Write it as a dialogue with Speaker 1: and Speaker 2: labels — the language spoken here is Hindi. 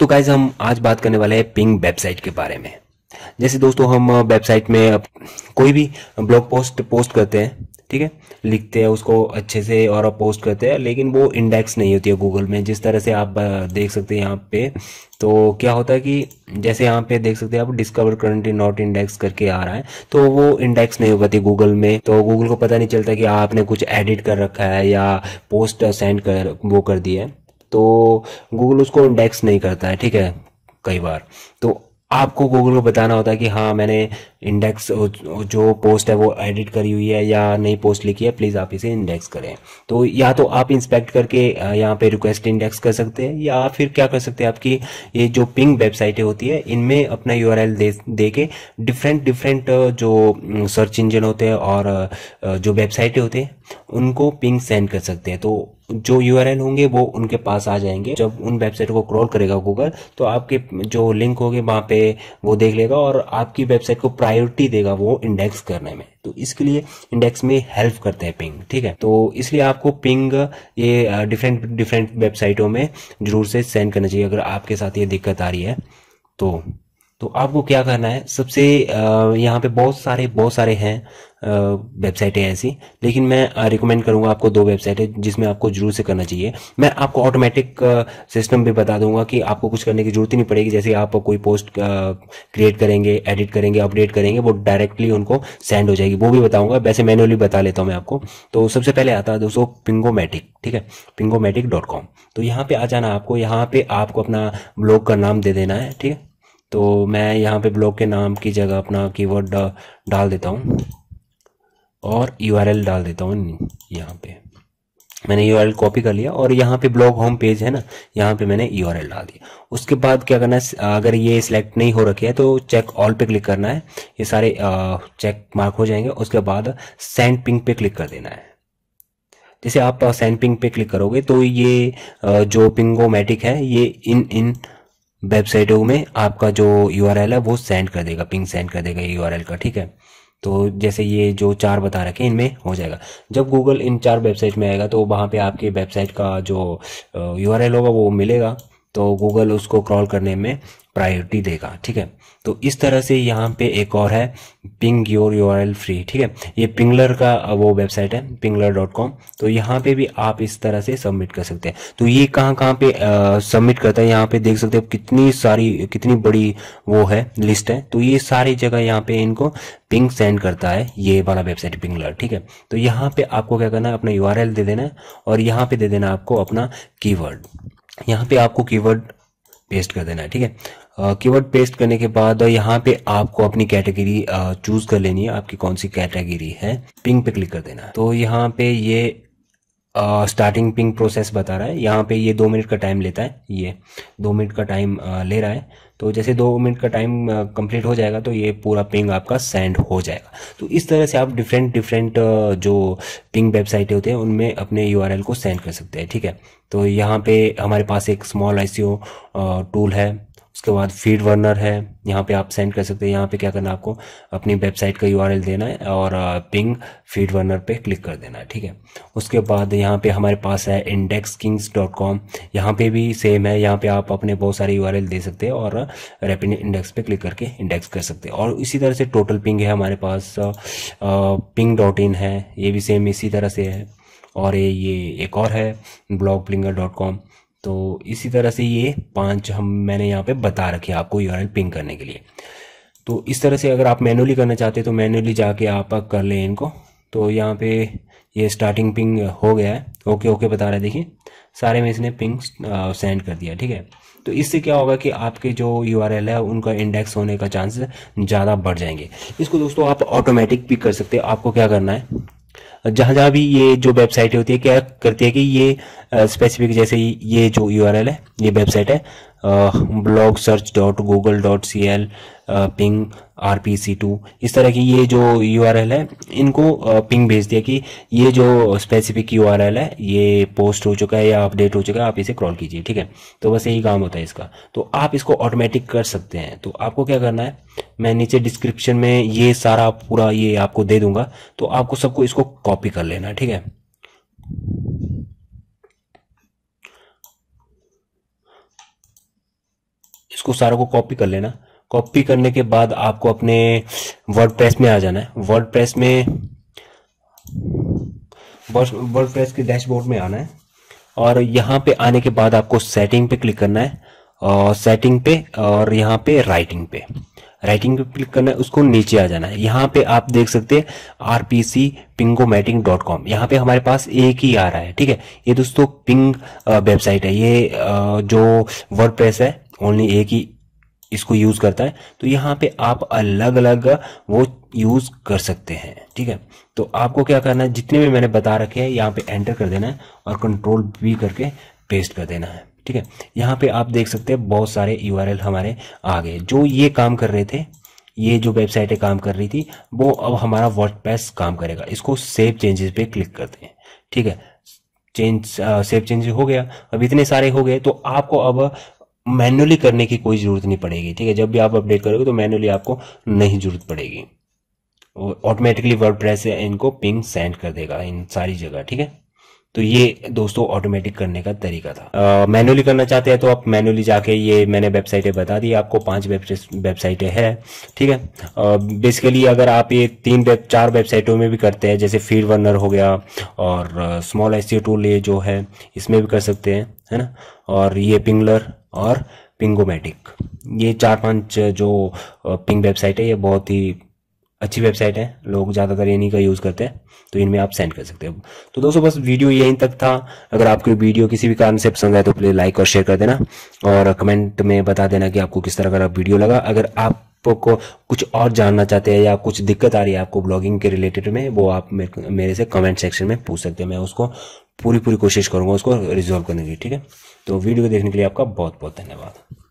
Speaker 1: तो गाइज हम आज बात करने वाले हैं पिंग वेबसाइट के बारे में जैसे दोस्तों हम वेबसाइट में कोई भी ब्लॉग पोस्ट पोस्ट करते हैं ठीक है लिखते हैं उसको अच्छे से और पोस्ट करते हैं लेकिन वो इंडेक्स नहीं होती है गूगल में जिस तरह से आप देख सकते हैं यहाँ पे तो क्या होता है कि जैसे यहाँ पे देख सकते हैं आप डिस्कवर करंटली नॉट इंडेक्स करके आ रहा है तो वो इंडेक्स नहीं हो पाती गूगल में तो गूगल को पता नहीं चलता कि आपने कुछ एडिट कर रखा है या पोस्ट सेंड कर वो कर दिया है तो गूगल उसको इंडेक्स नहीं करता है ठीक है कई बार तो आपको गूगल को बताना होता है कि हाँ मैंने इंडेक्स जो पोस्ट है वो एडिट करी हुई है या नई पोस्ट लिखी है प्लीज़ आप इसे इंडेक्स करें तो या तो आप इंस्पेक्ट करके यहाँ पे रिक्वेस्ट इंडेक्स कर सकते हैं या फिर क्या कर सकते हैं आपकी ये जो पिंग वेबसाइटें होती है इनमें अपना यू दे, दे के डिफरेंट डिफरेंट जो सर्च इंजन होते हैं और जो वेबसाइटें होते हैं उनको पिंग सेंड कर सकते हैं तो जो यू होंगे वो उनके पास आ जाएंगे जब उन वेबसाइट को क्रॉल करेगा गूगल तो आपके जो लिंक होंगे वहाँ पे वो देख लेगा और आपकी वेबसाइट को प्रायोरिटी देगा वो इंडेक्स करने में तो इसके लिए इंडेक्स में हेल्प करते हैं पिंग ठीक है तो इसलिए आपको पिंग ये डिफरेंट डिफरेंट वेबसाइटों में जरूर से सेंड करना चाहिए अगर आपके साथ ये दिक्कत आ रही है तो तो आपको क्या करना है सबसे यहाँ पे बहुत सारे बहुत सारे हैं वेबसाइटें ऐसी लेकिन मैं रिकमेंड करूँगा आपको दो वेबसाइट है जिसमें आपको जरूर से करना चाहिए मैं आपको ऑटोमेटिक सिस्टम भी बता दूंगा कि आपको कुछ करने की जरूरत ही नहीं पड़ेगी जैसे आप कोई पोस्ट क्रिएट करेंगे एडिट करेंगे अपडेट करेंगे वो डायरेक्टली उनको सेंड हो जाएगी वो भी बताऊँगा वैसे मैनुअली बता लेता हूँ मैं आपको तो सबसे पहले आता है दोस्तों पिंगोमेटिक ठीक है पिंगोमेटिक तो यहाँ पर आ जाना आपको यहाँ पर आपको अपना ब्लॉग का नाम दे देना है ठीक है तो मैं यहाँ पे ब्लॉग के नाम की जगह अपना कीवर्ड डा, डाल देता हूँ और यूआरएल डाल देता हूँ यहाँ पे मैंने यूआरएल कॉपी कर लिया और यहाँ पे ब्लॉग होम पेज है ना यहाँ पे मैंने यूआरएल डाल दिया उसके बाद क्या करना है अगर ये सिलेक्ट नहीं हो रखे है तो चेक ऑल पे क्लिक करना है ये सारे चेक मार्क हो जाएंगे उसके बाद सेंड पिंक पे क्लिक कर देना है जैसे आप सेंड पिंक पे क्लिक करोगे तो ये जो पिंगोमेटिक है ये इन इन वेबसाइटों में आपका जो यू है वो सेंड कर देगा पिंग सेंड कर देगा यू का ठीक है तो जैसे ये जो चार बता रखे इनमें हो जाएगा जब गूगल इन चार वेबसाइट में आएगा तो वहाँ पे आपके वेबसाइट का जो यू होगा वो मिलेगा तो गूगल उसको क्रॉल करने में प्रायोरिटी देगा ठीक है तो इस तरह से यहाँ पे एक और है ping your U R L free ठीक है ये पिंगलर का वो वेबसाइट है पिंगलर डॉट कॉम तो यहाँ पे भी आप इस तरह से सबमिट कर सकते हैं तो ये कहाँ कहाँ पे सबमिट करता है यहाँ पे देख सकते हो कितनी सारी कितनी बड़ी वो है लिस्ट है तो ये सारी जगह यहाँ पे इनको पिंग सेंड करता है ये वाला वेबसाइट पिंगलर ठीक है तो यहाँ पे आपको क्या करना है अपना यू दे देना है और यहाँ पे दे देना आपको अपना वर्ड यहाँ पे आपको कीवर्ड पेस्ट कर देना है ठीक है कीवर्ड पेस्ट करने के बाद यहाँ पे आपको अपनी कैटेगरी चूज कर लेनी है आपकी कौन सी कैटेगरी है पिंग पे क्लिक कर देना है तो यहाँ पे ये स्टार्टिंग पिंग प्रोसेस बता रहा है यहाँ पे ये दो मिनट का टाइम लेता है ये दो मिनट का टाइम ले रहा है तो जैसे दो मिनट का टाइम कंप्लीट हो जाएगा तो ये पूरा पिंग आपका सेंड हो जाएगा तो इस तरह से आप डिफरेंट डिफरेंट जो पिंग वेबसाइटें होते हैं उनमें अपने यू को सेंड कर सकते हैं ठीक है तो यहाँ पे हमारे पास एक स्मॉल आई टूल है उसके बाद फीड वर्नर है यहाँ पे आप सेंड कर सकते हैं यहाँ पे क्या करना है आपको अपनी वेबसाइट का यू देना है और पिंग फीड वर्नर पे क्लिक कर देना है ठीक है उसके बाद यहाँ पे हमारे पास है इंडेक्स किंग्स डॉट कॉम यहाँ पर भी सेम है यहाँ पे आप अपने बहुत सारे यू दे सकते हैं और रेपिड इंडेक्स पे क्लिक करके इंडेक्स कर सकते हैं और इसी तरह से टोटल पिंग है हमारे पास पिंग डॉट इन है ये भी सेम इसी तरह से है और ये एक और है ब्लॉग प्लिंगर डॉट कॉम तो इसी तरह से ये पांच हम मैंने यहाँ पे बता रखे आपको यू पिंग करने के लिए तो इस तरह से अगर आप मैनुअली करना चाहते हैं तो मैनुअली जाके आप कर लें इनको तो यहाँ पे ये स्टार्टिंग पिंग हो गया है ओके ओके बता रहा है देखिए सारे में इसने पिंग सेंड कर दिया ठीक है तो इससे क्या होगा कि आपके जो यू है उनका इंडेक्स होने का चांस ज़्यादा बढ़ जाएंगे इसको दोस्तों आप ऑटोमेटिक पिक कर सकते हैं आपको क्या करना है जहां जहां भी ये जो वेबसाइट होती है क्या करती है कि ये स्पेसिफिक जैसे ये जो यूआरएल है ये वेबसाइट है blog search dot Google dot C L ping R P C two इस तरह की ये जो यू आर एल है इनको पिंग भेज दिया कि ये जो स्पेसिफिक यू आर एल है ये पोस्ट हो चुका है या अपडेट हो चुका है आप इसे क्रॉल कीजिए ठीक है तो बस यही काम होता है इसका तो आप इसको ऑटोमेटिक कर सकते हैं तो आपको क्या करना है मैं नीचे डिस्क्रिप्शन में ये सारा पूरा ये आपको दे दूंगा तो आपको सबको इसको कॉपी कर लेना ठीक है इसको सारा को कॉपी कर लेना कॉपी करने के बाद आपको अपने वर्ड में आ जाना है वर्ड में वर्ड प्रेस के डैशबोर्ड में आना है और यहाँ पे आने के बाद आपको सेटिंग पे क्लिक करना है और सेटिंग पे और यहाँ पे राइटिंग पे राइटिंग पे क्लिक करना है उसको नीचे आ जाना है यहाँ पे आप देख सकते हैं R P C pingomatic dot com यहाँ पे हमारे पास एक ही आ रहा है ठीक है ये दोस्तों पिंग वेबसाइट है ये जो वर्ड प्रेस है ओनली एक ही इसको यूज़ करता है तो यहाँ पे आप अलग अलग वो यूज़ कर सकते हैं ठीक है तो आपको क्या करना है जितने भी मैंने बता रखे हैं यहाँ पे एंटर कर देना है और कंट्रोल भी करके पेस्ट कर देना है ठीक है यहाँ पे आप देख सकते हैं बहुत सारे यू हमारे आ गए जो ये काम कर रहे थे ये जो वेबसाइटें काम कर रही थी वो अब हमारा वर्ड काम करेगा इसको सेव चेंजेस पे क्लिक करते हैं ठीक है चेंज सेव चेंज हो गया अब इतने सारे हो गए तो आपको अब मैनुअली करने की कोई ज़रूरत नहीं पड़ेगी ठीक है जब भी आप अपडेट करोगे तो मैनुअली आपको नहीं ज़रूरत पड़ेगी और ऑटोमेटिकली वर्ड प्रेस इनको पिंग सेंड कर देगा इन सारी जगह ठीक है तो ये दोस्तों ऑटोमेटिक करने का तरीका था मैनुअली करना चाहते हैं तो आप मैनुअली जाके ये मैंने वेबसाइटें बता दी आपको पांच वेबसाइटें है ठीक है बेसिकली अगर आप ये तीन वेब चार वेबसाइटों में भी करते हैं जैसे फीड वर्नर हो गया और स्मॉल एस टूल ये जो है इसमें भी कर सकते हैं है ना और ये पिंगलर और पिंगोमेटिक ये चार पांच जो पिंग वेबसाइट है ये बहुत ही अच्छी वेबसाइट है लोग ज़्यादातर इन्हीं का यूज़ करते हैं तो इनमें आप सेंड कर सकते हो तो दोस्तों बस वीडियो यहीं तक था अगर आपको वीडियो किसी भी कारण से पसंद आए तो प्लीज़ लाइक और शेयर कर देना और कमेंट में बता देना कि आपको किस तरह का वीडियो लगा अगर आप आपको कुछ और जानना चाहते हैं या कुछ दिक्कत आ रही है आपको ब्लॉगिंग के रिलेटेड में वो आप मेरे से कमेंट सेक्शन में पूछ सकते हैं मैं उसको पूरी पूरी कोशिश करूँगा उसको रिजॉल्व करने की ठीक है तो वीडियो देखने के लिए आपका बहुत बहुत धन्यवाद